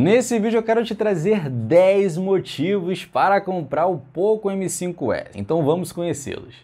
Nesse vídeo eu quero te trazer 10 motivos para comprar o Poco M5S, então vamos conhecê-los.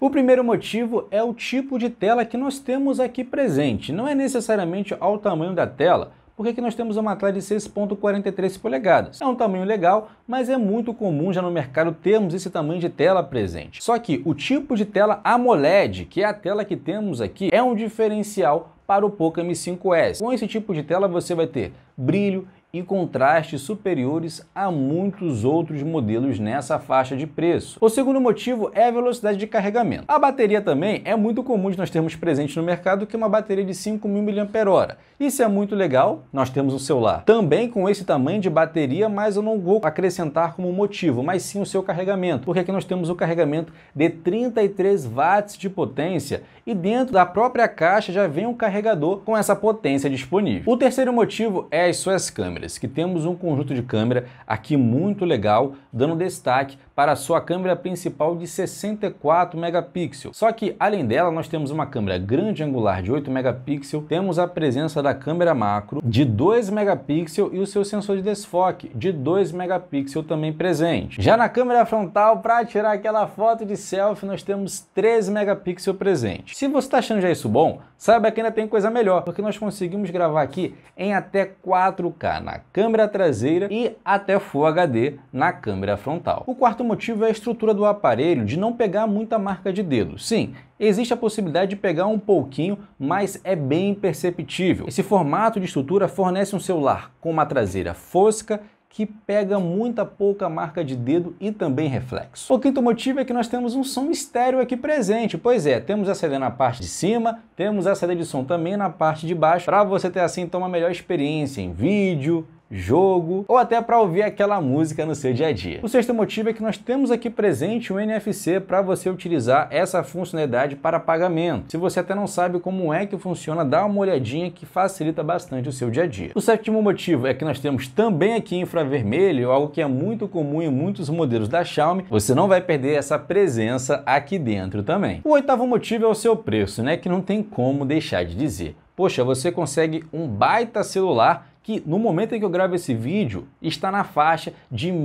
O primeiro motivo é o tipo de tela que nós temos aqui presente. Não é necessariamente ao tamanho da tela, porque aqui nós temos uma tela de 6.43 polegadas. É um tamanho legal, mas é muito comum já no mercado termos esse tamanho de tela presente. Só que o tipo de tela AMOLED, que é a tela que temos aqui, é um diferencial para o Poco M5S. Com esse tipo de tela você vai ter brilho e contrastes superiores a muitos outros modelos nessa faixa de preço. O segundo motivo é a velocidade de carregamento. A bateria também é muito comum de nós termos presente no mercado que é uma bateria de 5.000 mAh. Isso é muito legal, nós temos um celular também com esse tamanho de bateria, mas eu não vou acrescentar como motivo, mas sim o seu carregamento, porque aqui nós temos o carregamento de 33 watts de potência e dentro da própria caixa já vem um carregador com essa potência disponível. O terceiro motivo é as suas câmeras câmeras, que temos um conjunto de câmera aqui muito legal, dando destaque para a sua câmera principal de 64 megapixels. Só que além dela, nós temos uma câmera grande angular de 8 megapixels, temos a presença da câmera macro de 2 megapixels e o seu sensor de desfoque de 2 megapixels também presente. Já na câmera frontal, para tirar aquela foto de selfie, nós temos 3 megapixels presente. Se você está achando já isso bom, saiba que ainda tem coisa melhor, porque nós conseguimos gravar aqui em até 4K na na câmera traseira e até Full HD na câmera frontal. O quarto motivo é a estrutura do aparelho de não pegar muita marca de dedo. Sim, existe a possibilidade de pegar um pouquinho, mas é bem perceptível. Esse formato de estrutura fornece um celular com uma traseira fosca que pega muita pouca marca de dedo e também reflexo. O quinto motivo é que nós temos um som estéreo aqui presente, pois é, temos a CD na parte de cima, temos a CD de som também na parte de baixo, para você ter assim então uma melhor experiência em vídeo, jogo ou até para ouvir aquela música no seu dia a dia. O sexto motivo é que nós temos aqui presente o NFC para você utilizar essa funcionalidade para pagamento. Se você até não sabe como é que funciona, dá uma olhadinha que facilita bastante o seu dia a dia. O sétimo motivo é que nós temos também aqui infravermelho, algo que é muito comum em muitos modelos da Xiaomi. Você não vai perder essa presença aqui dentro também. O oitavo motivo é o seu preço, né, que não tem como deixar de dizer. Poxa, você consegue um baita celular que no momento em que eu gravo esse vídeo está na faixa de R$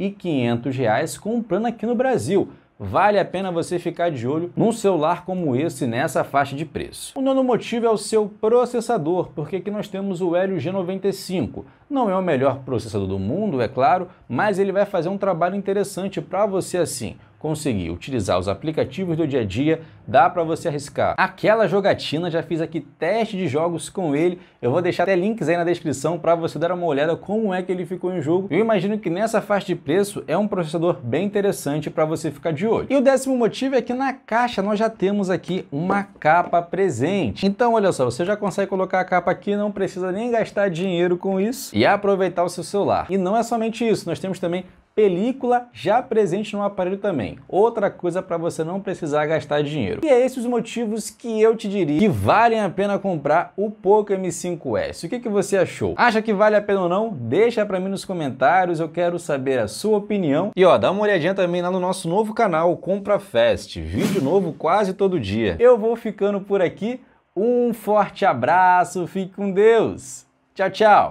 1.500 comprando aqui no Brasil. Vale a pena você ficar de olho num celular como esse nessa faixa de preço. O nono motivo é o seu processador, porque aqui nós temos o Helio G95. Não é o melhor processador do mundo, é claro, mas ele vai fazer um trabalho interessante para você assim conseguir utilizar os aplicativos do dia a dia, dá para você arriscar. Aquela jogatina, já fiz aqui teste de jogos com ele, eu vou deixar até links aí na descrição para você dar uma olhada como é que ele ficou em jogo. Eu imagino que nessa faixa de preço é um processador bem interessante para você ficar de olho. E o décimo motivo é que na caixa nós já temos aqui uma capa presente. Então olha só, você já consegue colocar a capa aqui, não precisa nem gastar dinheiro com isso e aproveitar o seu celular. E não é somente isso, nós temos também película já presente no aparelho também. Outra coisa para você não precisar gastar dinheiro. E é esses os motivos que eu te diria que valem a pena comprar o Poco M5S. O que, que você achou? Acha que vale a pena ou não? Deixa para mim nos comentários, eu quero saber a sua opinião. E ó, dá uma olhadinha também lá no nosso novo canal, Compra Fest. Vídeo novo quase todo dia. Eu vou ficando por aqui. Um forte abraço, fique com Deus. Tchau, tchau.